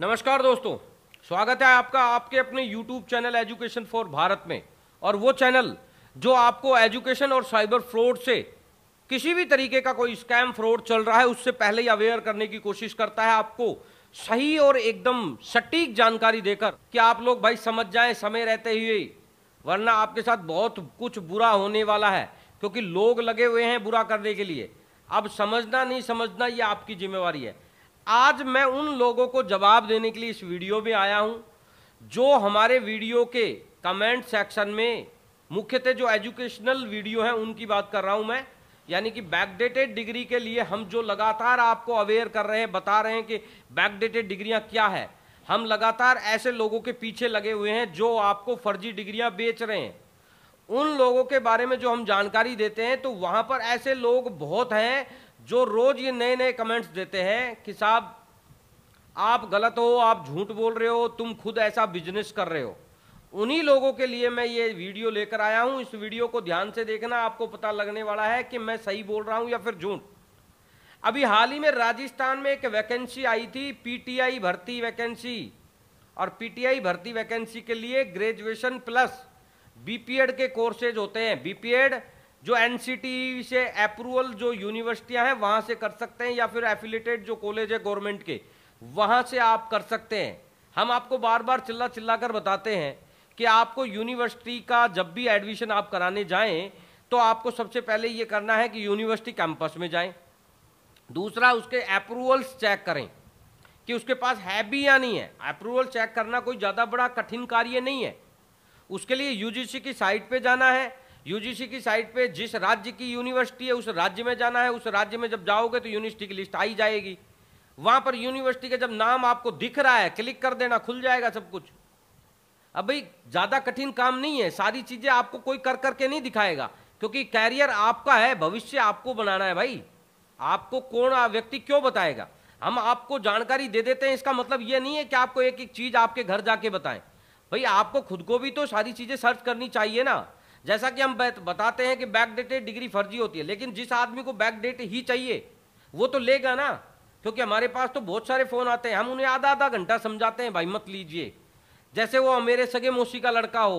नमस्कार दोस्तों स्वागत है आपका आपके अपने YouTube channel education for Bharat में और वो चैनल जो आपको एजुकेशन और साइबर फ्रॉड से किसी भी तरीके का कोई स्कैम फ्रॉड चल रहा है उससे पहले ही अवेयर करने की कोशिश करता है आपको सही और एकदम सटीक जानकारी देकर कि आप लोग भाई समझ जाए समय रहते हुए वरना आपके साथ बहुत कुछ बुरा होने वाला है क्योंकि लोग लगे हुए हैं बुरा करने के लिए अब समझना नहीं समझना ये आपकी जिम्मेवारी है आज मैं उन लोगों को जवाब देने के लिए इस वीडियो में आया हूं जो हमारे वीडियो के कमेंट सेक्शन में मुख्यतः जो एजुकेशनल वीडियो हैं उनकी बात कर रहा हूं मैं यानी कि बैकडेटेड डिग्री के लिए हम जो लगातार आपको अवेयर कर रहे हैं बता रहे हैं कि बैकडेटेड डिग्रियां क्या है हम लगातार ऐसे लोगों के पीछे लगे हुए हैं जो आपको फर्जी डिग्रियां बेच रहे हैं उन लोगों के बारे में जो हम जानकारी देते हैं तो वहां पर ऐसे लोग बहुत हैं जो रोज ये नए नए कमेंट्स देते हैं कि साहब आप गलत हो आप झूठ बोल रहे हो तुम खुद ऐसा बिजनेस कर रहे हो उन्हीं लोगों के लिए मैं ये वीडियो लेकर आया हूं इस वीडियो को ध्यान से देखना आपको पता लगने वाला है कि मैं सही बोल रहा हूं या फिर झूठ अभी हाल ही में राजस्थान में एक वैकेंसी आई थी पीटीआई भर्ती वैकेंसी और पीटीआई भर्ती वैकेंसी के लिए ग्रेजुएशन प्लस बीपीएड के कोर्सेज होते हैं बीपीएड जो एन से अप्रूवल जो यूनिवर्सिटियां हैं वहां से कर सकते हैं या फिर एफिलेटेड जो कॉलेज है गवर्नमेंट के वहां से आप कर सकते हैं हम आपको बार बार चिल्ला चिल्ला कर बताते हैं कि आपको यूनिवर्सिटी का जब भी एडमिशन आप कराने जाएं तो आपको सबसे पहले ये करना है कि यूनिवर्सिटी कैंपस में जाएं दूसरा उसके अप्रूवल्स चेक करें कि उसके पास है भी या नहीं है अप्रूवल चेक करना कोई ज़्यादा बड़ा कठिन कार्य नहीं है उसके लिए यूजीसी की साइट पे जाना है यूजीसी की साइट पे जिस राज्य की यूनिवर्सिटी है उस राज्य में जाना है उस राज्य में जब जाओगे तो यूनिवर्सिटी की लिस्ट आई जाएगी वहां पर यूनिवर्सिटी का जब नाम आपको दिख रहा है क्लिक कर देना खुल जाएगा सब कुछ अब भाई ज़्यादा कठिन काम नहीं है सारी चीज़ें आपको कोई कर करके नहीं दिखाएगा क्योंकि कैरियर आपका है भविष्य आपको बनाना है भाई आपको कौन व्यक्ति क्यों बताएगा हम आपको जानकारी दे देते हैं इसका मतलब ये नहीं है कि आपको एक एक चीज़ आपके घर जाके बताएं भाई आपको खुद को भी तो सारी चीज़ें सर्च करनी चाहिए ना जैसा कि हम बताते हैं कि बैकडेटेड डिग्री फर्जी होती है लेकिन जिस आदमी को बैकडेट ही चाहिए वो तो लेगा ना क्योंकि हमारे पास तो बहुत सारे फ़ोन आते हैं हम उन्हें आधा आधा घंटा समझाते हैं भाई मत लीजिए जैसे वो मेरे सगे मौसी का लड़का हो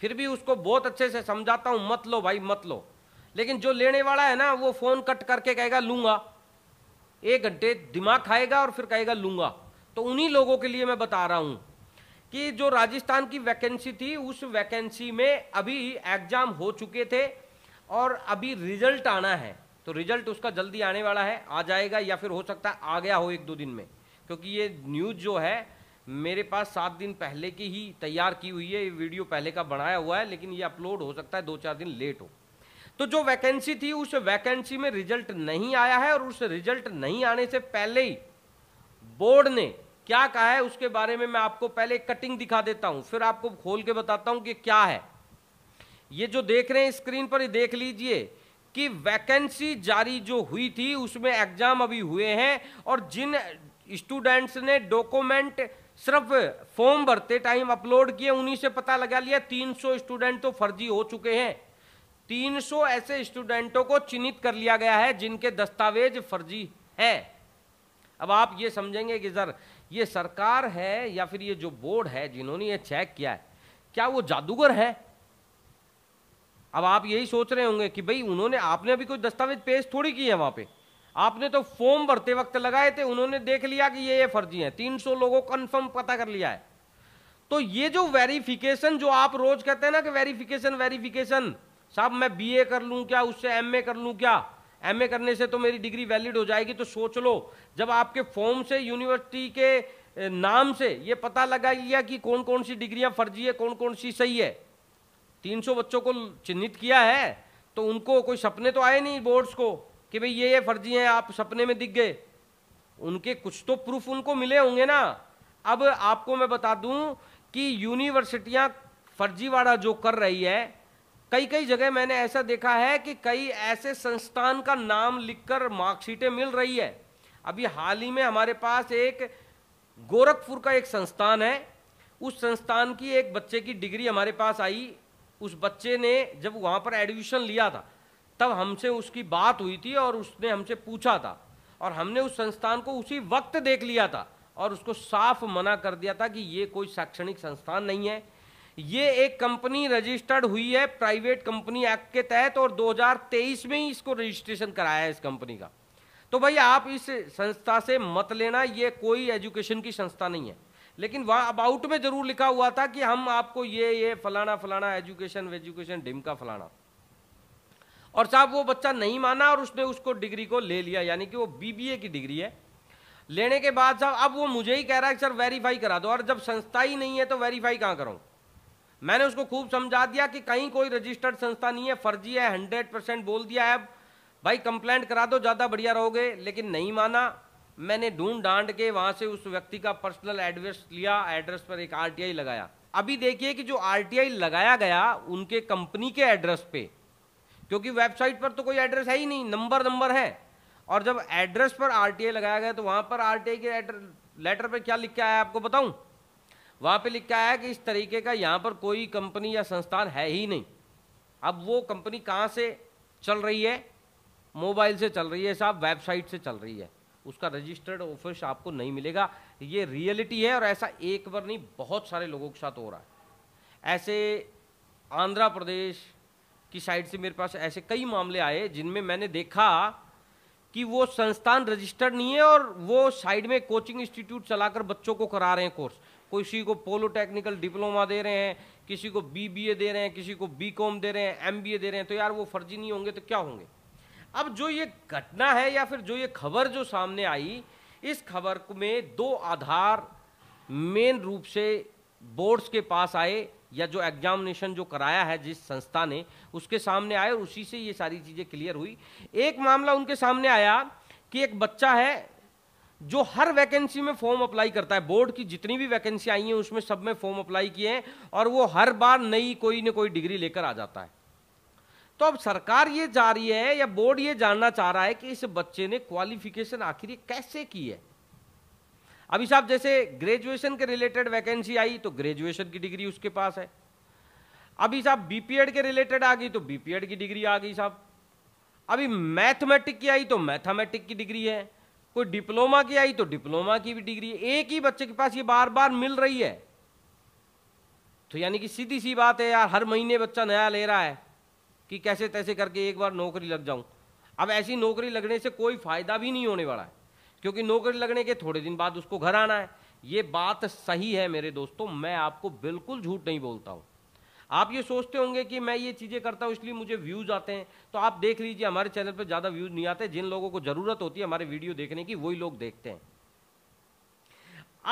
फिर भी उसको बहुत अच्छे से समझाता हूँ मत लो भाई मत लो लेकिन जो लेने वाला है ना वो फ़ोन कट करके कहेगा लूंगा एक घंटे दिमाग खाएगा और फिर कहेगा लूँगा तो उन्हीं लोगों के लिए मैं बता रहा हूँ कि जो राजस्थान की वैकेंसी थी उस वैकेंसी में अभी एग्जाम हो चुके थे और अभी रिजल्ट आना है तो रिजल्ट उसका जल्दी आने वाला है आ जाएगा या फिर हो सकता है आ गया हो एक दो दिन में क्योंकि ये न्यूज़ जो है मेरे पास सात दिन पहले की ही तैयार की हुई है ये वीडियो पहले का बनाया हुआ है लेकिन ये अपलोड हो सकता है दो चार दिन लेट हो तो जो वैकेंसी थी उस वैकेंसी में रिजल्ट नहीं आया है और उस रिजल्ट नहीं आने से पहले ही बोर्ड ने क्या कहा है उसके बारे में मैं आपको पहले कटिंग दिखा देता हूं फिर आपको खोल के बताता हूं कि क्या है ये जो देख रहे हैं स्क्रीन पर देख लीजिए कि वैकेंसी जारी जो हुई थी उसमें एग्जाम अभी हुए हैं और जिन स्टूडेंट्स ने डॉक्यूमेंट सिर्फ फॉर्म भरते टाइम अपलोड किए उन्हीं से पता लगा लिया 300 स्टूडेंट तो फर्जी हो चुके हैं 300 ऐसे स्टूडेंटों को चिन्हित कर लिया गया है जिनके दस्तावेज फर्जी हैं अब आप ये समझेंगे कि सर ये सरकार है या फिर ये जो बोर्ड है जिन्होंने ये चेक किया है क्या वो जादूगर है अब आप यही सोच रहे होंगे कि भाई उन्होंने आपने अभी कोई दस्तावेज पेश थोड़ी की है वहां पे आपने तो फॉर्म भरते वक्त लगाए थे उन्होंने देख लिया कि ये ये फर्जी तीन 300 लोगों कंफर्म पता कर लिया है तो ये जो वेरिफिकेशन जो आप रोज कहते हैं ना कि वेरिफिकेशन वेरिफिकेशन साहब मैं बीए कर लूं क्या उससे एमए कर लूं क्या एमए करने से तो मेरी डिग्री वैलिड हो जाएगी तो सोच लो जब आपके फॉर्म से यूनिवर्सिटी के नाम से ये पता लगा लिया कि कौन कौन सी डिग्रियां फर्जी है कौन कौन सी सही है 300 बच्चों को चिन्हित किया है तो उनको कोई सपने तो आए नहीं बोर्ड्स को कि भाई ये ये फर्जी हैं आप सपने में दिख गए उनके कुछ तो प्रूफ उनको मिले होंगे ना अब आपको मैं बता दूं कि यूनिवर्सिटियां फर्जीवाड़ा जो कर रही है कई कई जगह मैंने ऐसा देखा है कि कई ऐसे संस्थान का नाम लिखकर मार्कशीटें मिल रही है अभी हाल ही में हमारे पास एक गोरखपुर का एक संस्थान है उस संस्थान की एक बच्चे की डिग्री हमारे पास आई उस बच्चे ने जब वहाँ पर एडमिशन लिया था तब हमसे उसकी बात हुई थी और उसने हमसे पूछा था और हमने उस संस्थान को उसी वक्त देख लिया था और उसको साफ मना कर दिया था कि ये कोई शैक्षणिक संस्थान नहीं है ये एक कंपनी रजिस्टर्ड हुई है प्राइवेट कंपनी एक्ट के तहत और 2023 में ही इसको रजिस्ट्रेशन कराया है इस कंपनी का तो भाई आप इस संस्था से मत लेना ये कोई एजुकेशन की संस्था नहीं है लेकिन वहाँ अबाउट में जरूर लिखा हुआ था कि हम आपको ये ये फलाना फलाना एजुकेशन वेजुकेशन डिम का फलाना और साहब वो बच्चा नहीं माना और उसने उसको डिग्री को ले लिया यानी कि वो बीबीए की डिग्री है लेने के बाद साहब अब वो मुझे ही कह रहा है सर वेरीफाई करा दो और जब संस्था ही नहीं है तो वेरीफाई कहाँ कराऊँ मैंने उसको खूब समझा दिया कि कहीं कोई रजिस्टर्ड संस्था नहीं है फर्जी है हंड्रेड परसेंट बोल दिया है भाई कंप्लेंट करा दो ज़्यादा बढ़िया रहोगे लेकिन नहीं माना मैंने ढूंढ डांड के वहाँ से उस व्यक्ति का पर्सनल एड्रेस लिया एड्रेस पर एक आर लगाया अभी देखिए कि जो आर लगाया गया उनके कंपनी के एड्रेस पे क्योंकि वेबसाइट पर तो कोई एड्रेस है ही नहीं नंबर नंबर है और जब एड्रेस पर आर लगाया गया तो वहाँ पर आर के लेटर पर क्या लिख के आया आपको बताऊँ वहां पे लिखा है कि इस तरीके का यहाँ पर कोई कंपनी या संस्थान है ही नहीं अब वो कंपनी कहाँ से चल रही है मोबाइल से चल रही है साहब वेबसाइट से चल रही है उसका रजिस्टर्ड ऑफिस आपको नहीं मिलेगा ये रियलिटी है और ऐसा एक बार नहीं बहुत सारे लोगों के साथ हो रहा है ऐसे आंध्र प्रदेश की साइड से मेरे पास ऐसे कई मामले आए जिनमें मैंने देखा कि वो संस्थान रजिस्टर्ड नहीं है और वो साइड में कोचिंग इंस्टीट्यूट चलाकर बच्चों को करा रहे हैं कोर्स किसी को पोलोटेक्निकल डिप्लोमा दे रहे हैं किसी को बीबीए दे रहे हैं किसी को बीकॉम दे रहे हैं एमबीए दे रहे हैं तो यार वो फर्जी नहीं होंगे तो क्या होंगे अब जो ये घटना है या फिर जो ये खबर जो सामने आई इस खबर में दो आधार मेन रूप से बोर्ड्स के पास आए या जो एग्जामिनेशन जो कराया है जिस संस्था ने उसके सामने आए और उसी से ये सारी चीज़ें क्लियर हुई एक मामला उनके सामने आया कि एक बच्चा है जो हर वैकेंसी में फॉर्म अप्लाई करता है बोर्ड की जितनी भी वैकेंसी आई है उसमें सब में फॉर्म अप्लाई किए हैं और वो हर बार नई कोई ना कोई डिग्री लेकर आ जाता है तो अब सरकार ये जा रही है या बोर्ड ये जानना चाह रहा है कि इस बच्चे ने क्वालिफिकेशन आखिर कैसे की है अभी साहब जैसे ग्रेजुएशन के रिलेटेड वैकेंसी आई तो ग्रेजुएशन की डिग्री उसके पास है अभी साहब बीपीएड के रिलेटेड आ गई तो बीपीएड की डिग्री आ गई साहब अभी मैथमेटिक की आई तो मैथमेटिक की डिग्री है कोई डिप्लोमा की आई तो डिप्लोमा की भी डिग्री एक ही बच्चे के पास ये बार बार मिल रही है तो यानी कि सीधी सी बात है यार हर महीने बच्चा नया ले रहा है कि कैसे तैसे करके एक बार नौकरी लग जाऊं अब ऐसी नौकरी लगने से कोई फायदा भी नहीं होने वाला है क्योंकि नौकरी लगने के थोड़े दिन बाद उसको घर आना है ये बात सही है मेरे दोस्तों मैं आपको बिल्कुल झूठ नहीं बोलता हूं आप ये सोचते होंगे कि मैं ये चीज़ें करता हूँ इसलिए मुझे व्यूज़ आते हैं तो आप देख लीजिए हमारे चैनल पर ज़्यादा व्यूज़ नहीं आते जिन लोगों को ज़रूरत होती है हमारे वीडियो देखने की वही लोग देखते हैं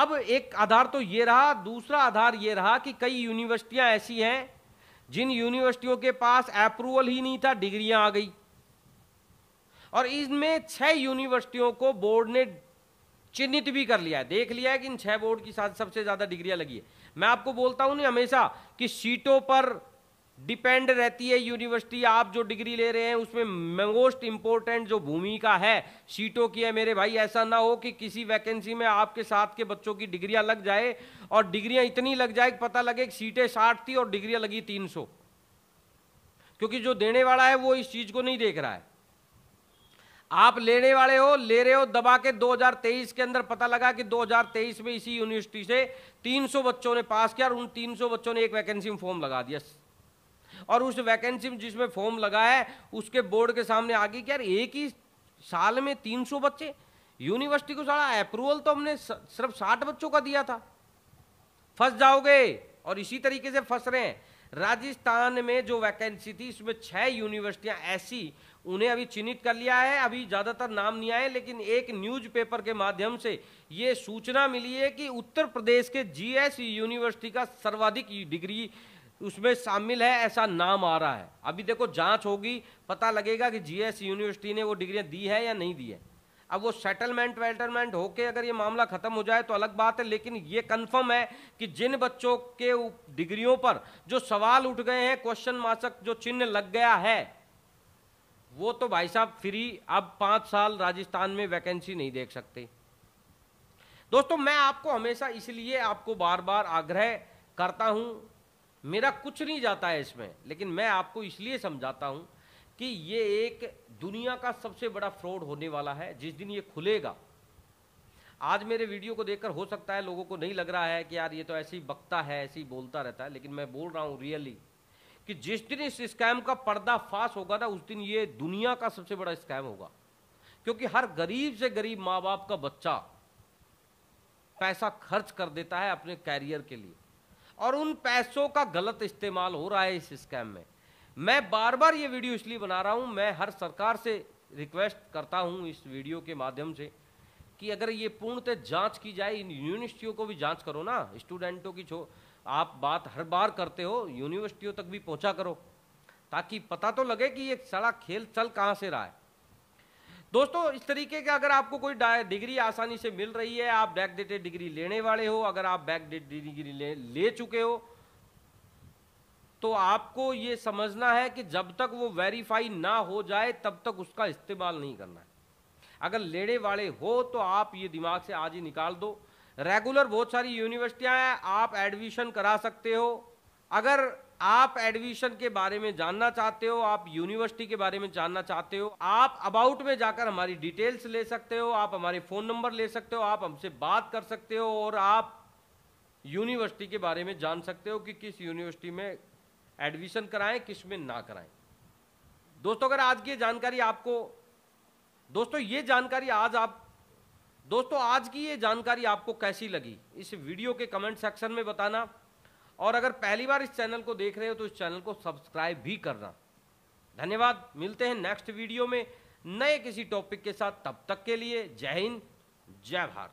अब एक आधार तो ये रहा दूसरा आधार ये रहा कि कई यूनिवर्सिटियां ऐसी हैं जिन यूनिवर्सिटियों के पास अप्रूवल ही नहीं था डिग्रियां आ गई और इसमें छह यूनिवर्सिटियों को बोर्ड ने चिन्हित भी कर लिया है देख लिया है कि इन छह बोर्ड की साथ सबसे ज्यादा डिग्रियां लगी है मैं आपको बोलता हूँ नहीं हमेशा कि सीटों पर डिपेंड रहती है यूनिवर्सिटी आप जो डिग्री ले रहे हैं उसमें मोस्ट इंपॉर्टेंट जो भूमिका है सीटों की है मेरे भाई ऐसा ना हो कि किसी वैकेंसी में आपके साथ के बच्चों की डिग्रियां लग जाए और डिग्रियां इतनी लग जाए कि पता लगे कि सीटें साठ थी और डिग्रियां लगी तीन सौ क्योंकि जो देने वाला है वो इस चीज को नहीं देख रहा है आप लेने वाले हो ले रहे हो दबा के 2023 के अंदर पता लगा कि 2023 में इसी यूनिवर्सिटी से 300 बच्चों ने पास किया और उन 300 बच्चों ने एक वैकेंसी में फॉर्म लगा दिया और उस वैकेंसी में जिसमें फॉर्म लगा है उसके बोर्ड के सामने आ गई कि यार एक ही साल में 300 बच्चे यूनिवर्सिटी को सारा अप्रूवल तो हमने सिर्फ साठ बच्चों का दिया था फंस जाओगे और इसी तरीके से फंस रहे हैं राजस्थान में जो वैकेंसी थी इसमें छह यूनिवर्सिटियां ऐसी उन्हें अभी चिन्हित कर लिया है अभी ज़्यादातर नाम नहीं आए लेकिन एक न्यूज़पेपर के माध्यम से ये सूचना मिली है कि उत्तर प्रदेश के जीएस यूनिवर्सिटी का सर्वाधिक डिग्री उसमें शामिल है ऐसा नाम आ रहा है अभी देखो जांच होगी पता लगेगा कि जीएस यूनिवर्सिटी ने वो डिग्रियां दी है या नहीं दी है अब वो सेटलमेंट वेटलमेंट होके अगर ये मामला खत्म हो जाए तो अलग बात है लेकिन ये कंफर्म है कि जिन बच्चों के डिग्रियों पर जो सवाल उठ गए हैं क्वेश्चन मार्क जो चिन्ह लग गया है वो तो भाई साहब फ्री अब पाँच साल राजस्थान में वैकेंसी नहीं देख सकते दोस्तों मैं आपको हमेशा इसलिए आपको बार बार आग्रह करता हूँ मेरा कुछ नहीं जाता है इसमें लेकिन मैं आपको इसलिए समझाता हूँ कि ये एक दुनिया का सबसे बड़ा फ्रॉड होने वाला है जिस दिन ये खुलेगा आज मेरे वीडियो को देखकर हो सकता है लोगों को नहीं लग रहा है कि यार ये तो ऐसे ही बकता है ऐसे ही बोलता रहता है लेकिन मैं बोल रहा हूँ रियली कि जिस दिन इस स्कैम का पर्दाफाश होगा ना उस दिन ये दुनिया का सबसे बड़ा स्कैम होगा क्योंकि हर गरीब से गरीब माँ बाप का बच्चा पैसा खर्च कर देता है अपने कैरियर के लिए और उन पैसों का गलत इस्तेमाल हो रहा है इस स्कैम में मैं बार बार ये वीडियो इसलिए बना रहा हूँ मैं हर सरकार से रिक्वेस्ट करता हूँ इस वीडियो के माध्यम से कि अगर ये पूर्णतः जांच की जाए इन यूनिवर्सिटियों को भी जांच करो ना स्टूडेंटों की छो आप बात हर बार करते हो यूनिवर्सिटियों तक भी पहुंचा करो ताकि पता तो लगे कि ये सारा खेल चल कहां से रहा है दोस्तों इस तरीके का अगर आपको कोई डिग्री आसानी से मिल रही है आप बैक डेटेड डिग्री लेने वाले हो अगर आप बैक डेटेड डिग्री ले, ले चुके हो तो आपको ये समझना है कि जब तक वो वेरीफाई ना हो जाए तब तक उसका इस्तेमाल नहीं करना है अगर लेने वाले हो तो आप ये दिमाग से आज ही निकाल दो रेगुलर बहुत सारी यूनिवर्सिटियाँ हैं आप एडमिशन करा सकते हो अगर आप एडमिशन के बारे में जानना चाहते हो आप यूनिवर्सिटी के बारे में जानना चाहते हो आप अबाउट में जाकर हमारी डिटेल्स ले सकते हो आप हमारे फ़ोन नंबर ले सकते हो आप हमसे बात कर सकते हो और आप यूनिवर्सिटी के बारे में जान सकते हो कि किस यूनिवर्सिटी में एडमिशन कराएं किस में ना कराएं दोस्तों अगर आज की जानकारी आपको दोस्तों ये जानकारी आज आप दोस्तों आज की ये जानकारी आपको कैसी लगी इस वीडियो के कमेंट सेक्शन में बताना और अगर पहली बार इस चैनल को देख रहे हो तो इस चैनल को सब्सक्राइब भी करना धन्यवाद मिलते हैं नेक्स्ट वीडियो में नए किसी टॉपिक के साथ तब तक के लिए जय हिंद जय भारत